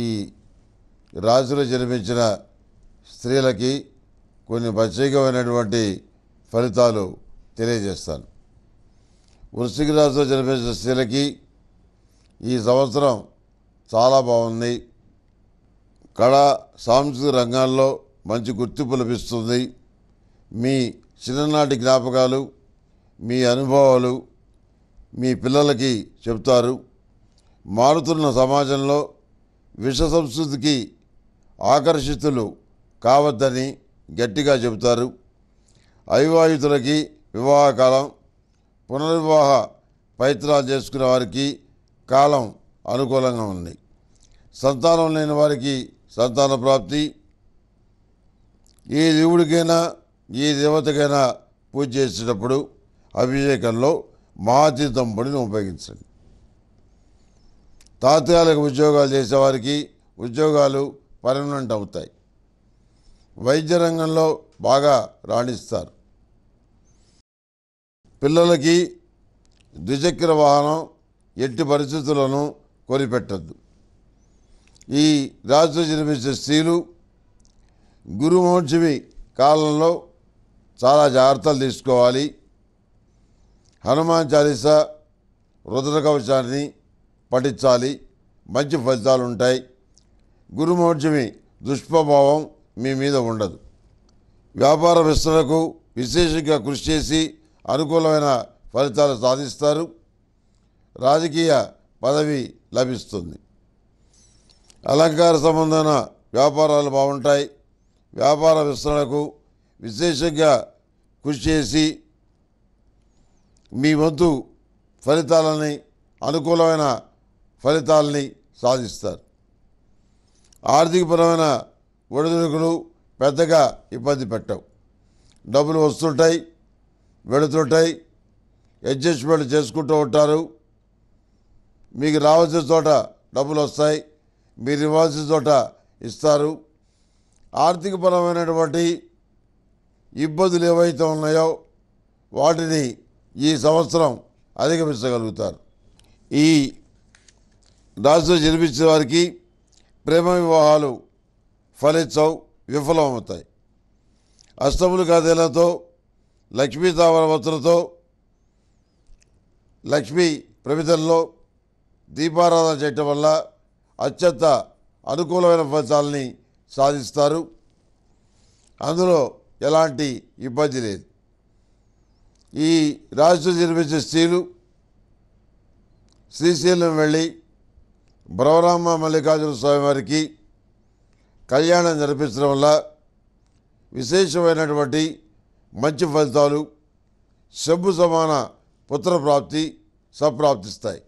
ఈ రాజులు జన్మించిన స్త్రీలకి కొన్ని ప్రత్యేకమైనటువంటి ఫలితాలు తెలియజేస్తాను వృశ్చిక రాజులు జన్మించిన స్త్రీలకి ఈ సంవత్సరం చాలా బాగుంది కళ సాంస్కృతిక రంగాల్లో మంచి గుర్తింపు లభిస్తుంది మీ చిన్ననాటి జ్ఞాపకాలు మీ అనుభవాలు మీ పిల్లలకి చెప్తారు మారుతున్న సమాజంలో విష సంస్కృతికి ఆకర్షితులు కావద్దని గట్టిగా చెబుతారు అవివాహితులకి వివాహకాలం పునర్వివాహ పవిత్రాలు చేసుకునే వారికి కాలం అనుకూలంగా ఉంది సంతానం లేని వారికి సంతాన ప్రాప్తి ఏ దేవుడికైనా ఏ దేవతకైనా పూజ చేసేటప్పుడు అభిషేకంలో మహాతీర్థం పొడిని ఉపయోగించండి తాత్కాలిక ఉద్యోగాలు చేసేవారికి ఉద్యోగాలు పర్మనెంట్ అవుతాయి వైద్య రంగంలో బాగా రాణిస్తారు పిల్లలకి ద్విచక్ర వాహనం ఎట్టి పరిస్థితులను కొనిపెట్టద్దు ఈ రాజు జన్మించే స్త్రీలు గురుమోక్షమి కాలంలో చాలా జాగ్రత్తలు తీసుకోవాలి హనుమాన్ చాలీస రుద్రకవచాన్ని పఠించాలి మంచి ఫలితాలు ఉంటాయి గురుమోర్జమి దుష్ప్రభావం మీ మీద ఉండదు వ్యాపార విస్తరణకు విశేషంగా కృషి చేసి అనుకూలమైన ఫలితాలు సాధిస్తారు రాజకీయ పదవి లభిస్తుంది అలంకార సంబంధమైన వ్యాపారాలు బాగుంటాయి వ్యాపార విస్తరణకు విశేషంగా కృషి చేసి మీ వంతు ఫలితాలని అనుకూలమైన ఫలితాలని సాధిస్తారు ఆర్థికపరమైన ఒడిదుడుకులు పెద్దగా ఇబ్బంది పెట్టవు డబ్బులు వస్తుంటాయి వెళుతుంటాయి అడ్జస్ట్మెంట్ చేసుకుంటూ ఉంటారు మీకు రావాల్సిన చోట డబ్బులు వస్తాయి మీరు ఇవ్వాల్సిన చోట ఇస్తారు ఆర్థికపరమైనటువంటి ఇబ్బందులు ఏవైతే ఉన్నాయో వాటిని ఈ సంవత్సరం అధిగమించగలుగుతారు ఈ దాచితో జన్మించిన వారికి ప్రేమ వివాహాలు ఫలించవు విఫలమవుతాయి అష్టములు కాదేళ్లతో లక్ష్మీ తావరవతులతో లక్ష్మీ ప్రమిదల్లో దీపారాధన చేయటం వల్ల అత్యంత అనుకూలమైన ఫలితాలని సాధిస్తారు అందులో ఎలాంటి ఇబ్బంది లేదు ఈ రాజు జన్మించే స్త్రీలు శ్రీశైలం వెళ్ళి బ్రవరామ మల్లికార్జున స్వామి వారికి కళ్యాణం జరిపించడం వల్ల విశేషమైనటువంటి మంచి ఫలితాలు శబ్బు సమాన పుత్రప్రాప్తి సప్రాప్తిస్తాయి